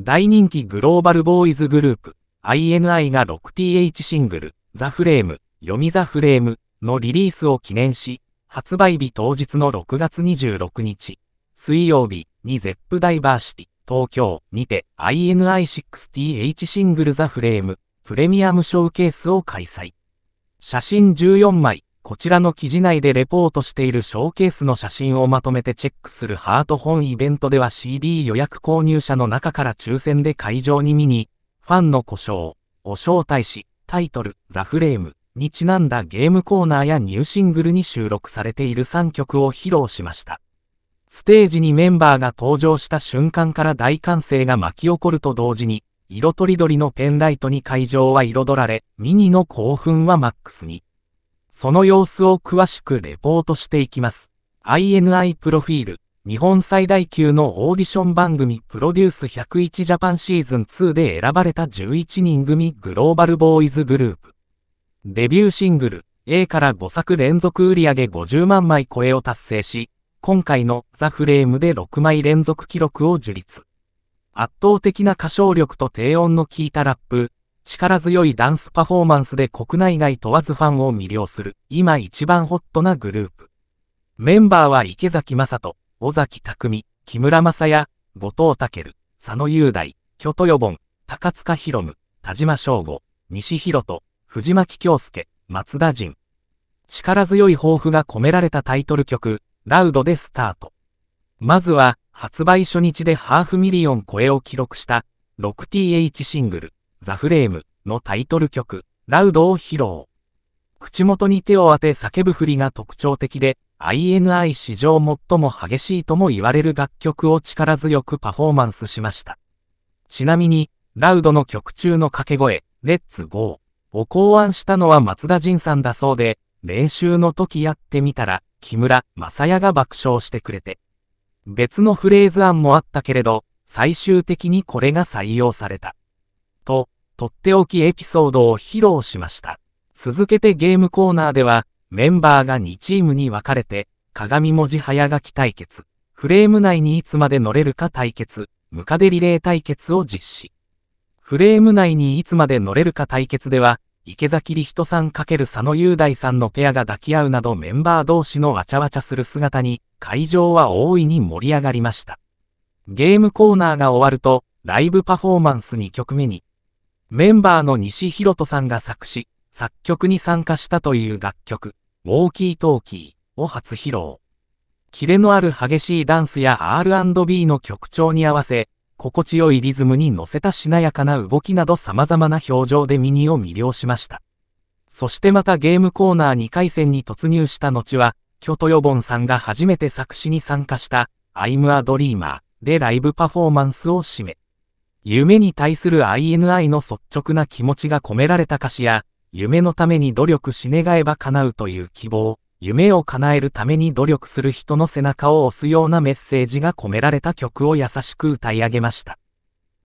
大人気グローバルボーイズグループ INI が 6th シングルザフレーム読みザフレームのリリースを記念し、発売日当日の6月26日、水曜日に ZEP ダイバーシティ東京にて INI6th シングルザフレームプレミアムショーケースを開催。写真14枚、こちらの記事内でレポートしているショーケースの写真をまとめてチェックするハート本イベントでは CD 予約購入者の中から抽選で会場に見に、ファンの故障お招待し、タイトル、ザフレームにちなんだゲームコーナーやニューシングルに収録されている3曲を披露しました。ステージにメンバーが登場した瞬間から大歓声が巻き起こると同時に、色とりどりのペンライトに会場は彩られ、ミニの興奮はマックスに。その様子を詳しくレポートしていきます。INI プロフィール、日本最大級のオーディション番組プロデュース101ジャパンシーズン2で選ばれた11人組グローバルボーイズグループ。デビューシングル、A から5作連続売上50万枚超えを達成し、今回のザ・フレームで6枚連続記録を樹立。圧倒的な歌唱力と低音の効いたラップ、力強いダンスパフォーマンスで国内外問わずファンを魅了する、今一番ホットなグループ。メンバーは池崎正人、尾崎匠、木村正也、後藤健、佐野雄大、京都予本、高塚博夢、田島翔吾、西博と、藤巻京介、松田陣。力強い抱負が込められたタイトル曲、ラウドでスタート。まずは、発売初日でハーフミリオン超えを記録した、6th シングル、ザフレームのタイトル曲、ラウドを披露。口元に手を当て叫ぶ振りが特徴的で、INI 史上最も激しいとも言われる楽曲を力強くパフォーマンスしました。ちなみに、ラウドの曲中の掛け声、レッツゴーを考案したのは松田仁さんだそうで、練習の時やってみたら、木村正也が爆笑してくれて。別のフレーズ案もあったけれど、最終的にこれが採用された。と、とっておきエピソードを披露しました。続けてゲームコーナーでは、メンバーが2チームに分かれて、鏡文字早書き対決、フレーム内にいつまで乗れるか対決、ムカデリレー対決を実施。フレーム内にいつまで乗れるか対決では、池崎理人さん×佐野雄大さんのペアが抱き合うなどメンバー同士のわちゃわちゃする姿に会場は大いに盛り上がりました。ゲームコーナーが終わると、ライブパフォーマンス2曲目に、メンバーの西博人さんが作詞、作曲に参加したという楽曲、ウォーキートーキーを初披露。キレのある激しいダンスや R&B の曲調に合わせ、心地よいリズムに乗せたしなやかな動きなど様々な表情でミニを魅了しました。そしてまたゲームコーナー2回戦に突入した後は、京都ヨボンさんが初めて作詞に参加した、I'm a Dreamer でライブパフォーマンスを締め、夢に対する INI の率直な気持ちが込められた歌詞や、夢のために努力し願えば叶うという希望、夢を叶えるために努力する人の背中を押すようなメッセージが込められた曲を優しく歌い上げました。